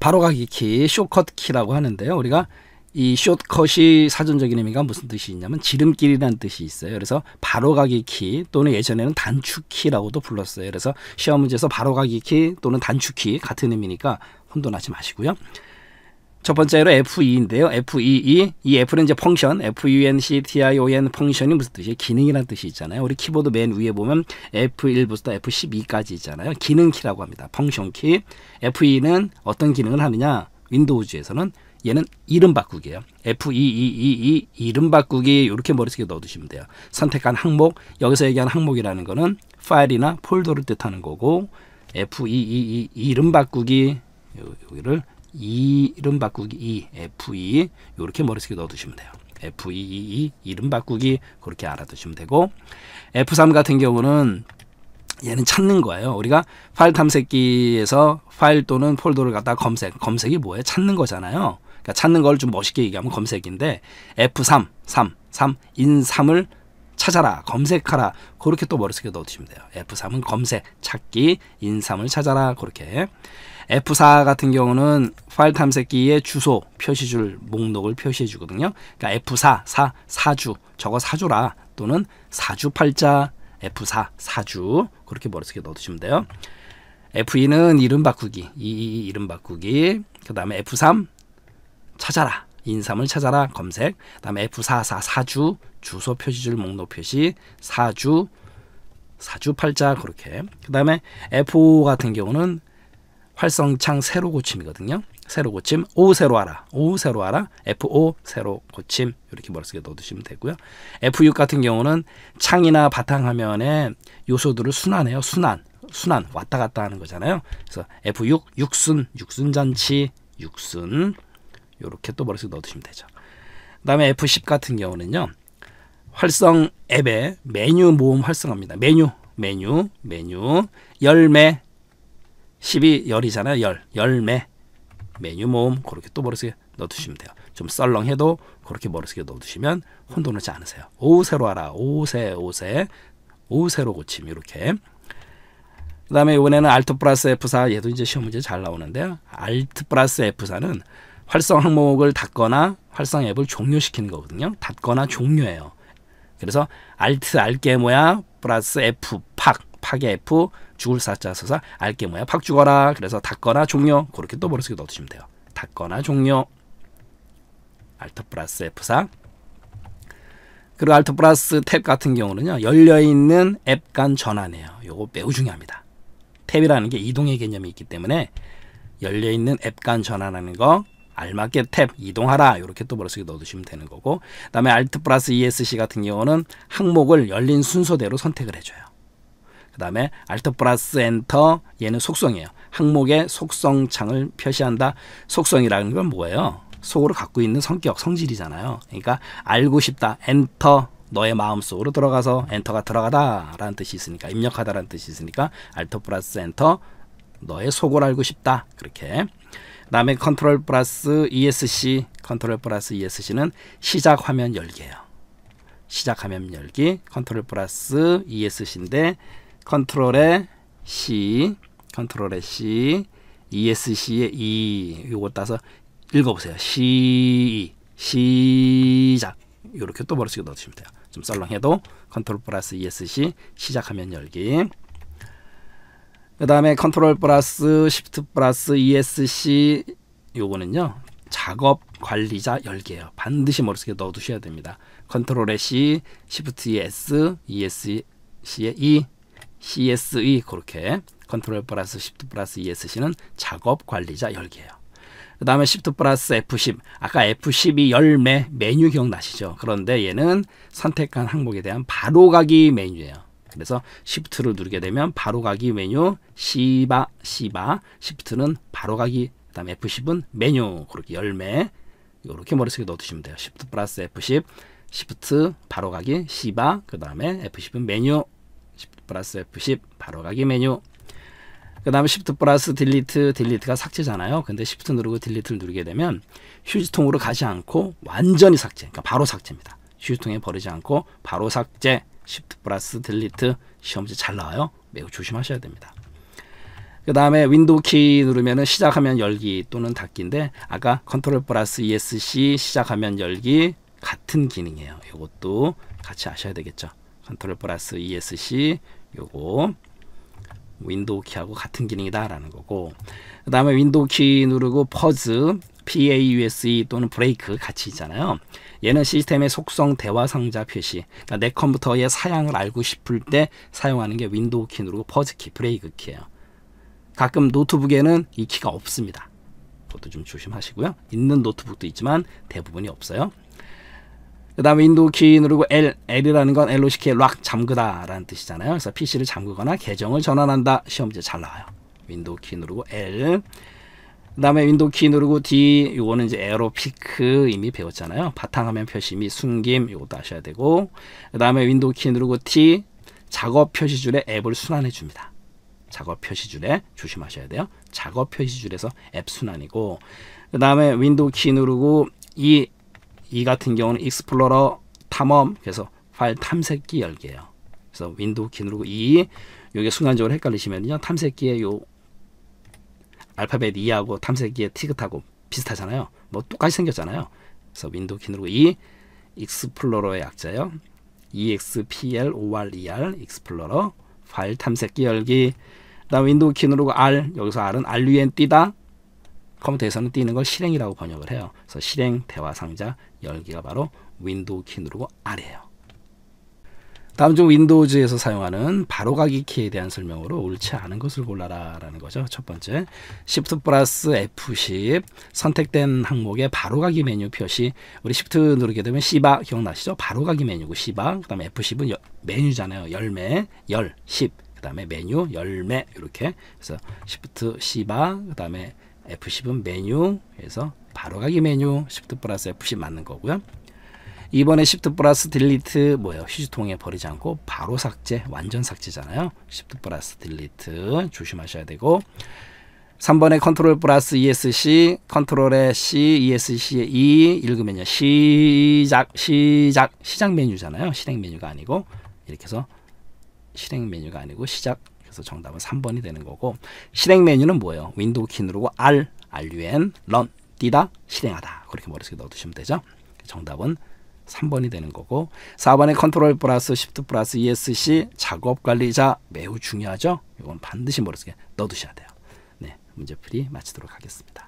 바로가기 키, 쇼컷 키라고 하는데요. 우리가 이쇼컷이 사전적인 의미가 무슨 뜻이 있냐면 지름길이라는 뜻이 있어요. 그래서 바로가기 키 또는 예전에는 단축키라고도 불렀어요. 그래서 시험 문제에서 바로가기 키 또는 단축키 같은 의미니까 혼돈하지 마시고요. 첫 번째로 F2인데요. F22. E e. 이 F는 이제 펑션, F-U-N-C-T-I-O-N 펑션이 무슨 뜻이에요? 기능이란 뜻이 있잖아요. 우리 키보드 맨 위에 보면 F1부터 F12까지 있잖아요. 기능키라고 합니다. 펑션키. F2는 어떤 기능을 하느냐? 윈도우즈에서는 얘는 이름 바꾸기예요. F2222 e 이름 바꾸기 이렇게 머릿속에 넣어두시면 돼요. 선택한 항목, 여기서 얘기하는 항목이라는 거는 파일이나 폴더를 뜻하는 거고 F2222 이름 바꾸기 여기를 2 이름 바꾸기 2 F2 이렇게 e, 머릿속에 넣어두시면 돼요. F222 e, e, 이름 바꾸기 그렇게 알아두시면 되고 F3 같은 경우는 얘는 찾는 거예요. 우리가 파일 탐색기에서 파일 또는 폴더를 갖다 검색 검색이 뭐예요? 찾는 거잖아요. 그러니까 찾는 걸 좀 멋있게 얘기하면 검색인데 F3 3 3인 3을 찾아라 검색하라 그렇게 또 머릿속에 넣어두시면 돼요. F3은 검색 찾기 인 3을 찾아라 그렇게 F4 같은 경우는 파일 탐색기의 주소 표시줄 목록을 표시해 주거든요. 그러니까 F4, 4, 4주 저거 4주라 또는 4주 팔자 F4, 4주 그렇게 머릿속에 넣어두시면 돼요. F2는 이름 바꾸기, 이 이름 바꾸기 그 다음에 F3 찾아라 인삼을 찾아라 검색 그 다음에 F4, 4, 4주 주소 표시줄 목록 표시 4주 4주팔자 그렇게 그 다음에 F5 같은 경우는 활성창 세로 고침이거든요. 세로 고침 O 세로 알아. O 세로 알아. FO 세로 고침 이렇게 머릿속에 넣어두시면 되고요. F6 같은 경우는 창이나 바탕화면에 요소들을 순환해요. 순환. 순환 왔다 갔다 하는 거잖아요. 그래서 F6 육순 육순 잔치 육순 이렇게 또 머릿속에 넣어두시면 되죠. 그다음에 F10 같은 경우는요. 활성 앱에 메뉴 모음 활성화입니다. 메뉴 메뉴 메뉴 열매 10이 열이잖아요. 열. 열매. 메뉴 모음 그렇게 또 머릿속에 넣어두시면 돼요. 좀 썰렁해도 그렇게 머릿속에 넣어두시면 혼돈하지 않으세요. 오세로 하라. 오세 오세 오세로 고침 이렇게 그 다음에 이번에는 알트 플러스 F4 얘도 이제 시험 문제 잘 나오는데요. 알트 플러스 F4는 활성 항목을 닫거나 활성 앱을 종료시키는 거거든요. 닫거나 종료해요 그래서 알트 알게 뭐야 플러스 F 파괴 F 죽을 사자 서사 알게 뭐야 팍 죽어라 그래서 닫거나 종료 그렇게 또 버릇을 넣어두시면 돼요 닫거나 종료 알트 플러스 F4 그리고 알트 플러스 탭 같은 경우는요 열려있는 앱 간 전환이에요 요거 매우 중요합니다 탭이라는 게 이동의 개념이 있기 때문에 열려있는 앱 간 전환하는 거 알맞게 탭 이동하라 이렇게 또 버릇을 넣어두시면 되는 거고 그 다음에 알트 플러스 ESC 같은 경우는 항목을 열린 순서대로 선택을 해줘요. 그 다음에 알트 플라스 엔터 얘는 속성이에요. 항목에 속성창을 표시한다. 속성이라는 건 뭐예요? 속으로 갖고 있는 성격, 성질이잖아요. 그러니까 알고 싶다. 엔터 너의 마음속으로 들어가서 엔터가 들어가다 라는 뜻이 있으니까 입력하다 라는 뜻이 있으니까 알트 플러스 엔터 너의 속을 알고 싶다 그렇게 그 다음에 컨트롤 플러스 ESC 컨트롤 플러스 ESC는 시작 화면 열기예요 시작 화면 열기 컨트롤 플러스 ESC인데 컨트롤의 C, 컨트롤의 C, ESC의 E 요거 따서 읽어보세요. C, 시작 이렇게 또머릿속넣어시면 돼요. 좀 썰렁해도 컨트롤 플러스 ESC 시작하면 열기 그 다음에 컨트롤 플러스 시프트 플러스 ESC 요거는요 작업 관리자 열기예요. 반드시 머릿속에 넣어두셔야 됩니다. 컨트롤의 C, 시프트의 e S, ESC의 E CSE 그렇게 컨트롤 플러스 시프트 플러스 ESC는 작업 관리자 열기예요. 그 다음에 시프트 플러스 F10 아까 f 1 2 열매 메뉴 기억나시죠? 그런데 얘는 선택한 항목에 대한 바로가기 메뉴예요. 그래서 시프트를 누르게 되면 바로가기 메뉴 시바 시바 시프트는 바로가기 그 다음에 F10은 메뉴 그렇게 열매 이렇게 머릿속에 넣어두시면 돼요. 시프트 플러스 F10 시프트 바로가기 시바 그 다음에 F10은 메뉴 s h i 플러스 F10 바로 가기 메뉴 그 다음에 s h i 플러스 딜리트 딜리트가 삭제잖아요 근데 s h i 누르고 딜리트를 누르게 되면 휴지통으로 가지 않고 완전히 삭제 그러니까 바로 삭제입니다 휴지통에 버리지 않고 바로 삭제 s h i 플러스 딜리트 시험지 잘 나와요 매우 조심하셔야 됩니다 그 다음에 윈도우 키 누르면 시작하면 열기 또는 닫기인데 아까 컨트롤 플러스 ESC 시작하면 열기 같은 기능이에요. 이것도 같이 아셔야 되겠죠. 컨트롤 플러스 ESC 요거 윈도우 키하고 같은 기능이다라는 거고 그 다음에 윈도우 키 누르고 퍼즈 PAUSE 또는 브레이크 같이 있잖아요. 얘는 시스템의 속성 대화 상자 표시. 그러니까 내 컴퓨터의 사양을 알고 싶을 때 사용하는 게 윈도우 키 누르고 퍼즈 키, 브레이크 키예요. 가끔 노트북에는 이 키가 없습니다. 그것도 좀 조심하시고요. 있는 노트북도 있지만 대부분이 없어요. 그 다음에 윈도우키 누르고 L, L이라는 건 엘로시키의 락 잠그다라는 뜻이잖아요. 그래서 PC를 잠그거나 계정을 전환한다. 시험제 잘 나와요. 윈도우키 누르고 L. 그 다음에 윈도우키 누르고 D. 이거는 이제 에로 어 피크 이미 배웠잖아요. 바탕화면 표시 및 숨김 이것도 아셔야 되고. 그 다음에 윈도우키 누르고 T. 작업 표시줄에 앱을 순환해 줍니다. 작업 표시줄에 조심하셔야 돼요. 작업 표시줄에서 앱 순환이고. 그 다음에 윈도우 키 누르고 이이 같은 경우는 익스플로러 탐험 그래서 파일 탐색기 열기예요. 그래서 윈도우 키 누르고 이 e 이게 순간적으로 헷갈리시면요 탐색기에 요 알파벳 2하고 탐색기에 티긋하고 비슷하잖아요. 뭐 똑같이 생겼잖아요. 그래서 윈도우 키 누르고 이 e, 익스플로러의 약자예요. EXPLORER e 익스플로러 파일 탐색기 열기 그다음 윈도우 키 누르고 R 여기서 R은 R 위엔 띠다 컴퓨터에서는 뛰는 걸 실행이라고 번역을 해요. 그래서 실행 대화 상자 열기가 바로 윈도우 키 누르고 아래에요 다음 중 윈도우즈에서 사용하는 바로가기 키에 대한 설명으로 옳지 않은 것을 골라라 라는 거죠. 첫 번째, Shift 플러스 F10 선택된 항목의 바로가기 메뉴 표시 우리 Shift 누르게 되면 C바 기억나시죠? 바로가기 메뉴고 C바 그 다음에 F10은 메뉴잖아요. 열매, 열, 10 그 다음에 메뉴, 열매 이렇게 그래서 Shift C바 그 다음에 F10은 메뉴 그서 바로가기 메뉴 Shift 플러스 F10 맞는 거고요. 이번에 Shift 플러스 딜리트 뭐예요? 휴지통에 버리지 않고 바로 삭제 완전 삭제잖아요. Shift 플러스 딜리트 조심하셔야 되고 3번에 컨트롤 플러스 ESC 컨트롤에 C ESC에 E, e 읽으면 시작 시작 시작 메뉴잖아요. 실행 메뉴가 아니고 이렇게 해서 실행 메뉴가 아니고 시작 그래서 정답은 3번이 되는 거고 실행 메뉴는 뭐예요? 윈도우 키 누르고 R, RUN, 런, 뛰다, 실행하다 그렇게 머릿속에 넣어두시면 되죠. 정답은 3번이 되는 거고 4번에 컨트롤 플러스 시프트 플러스 ESC 작업 관리자 매우 중요하죠. 이건 반드시 머릿속에 넣어두셔야 돼요. 네, 문제풀이 마치도록 하겠습니다.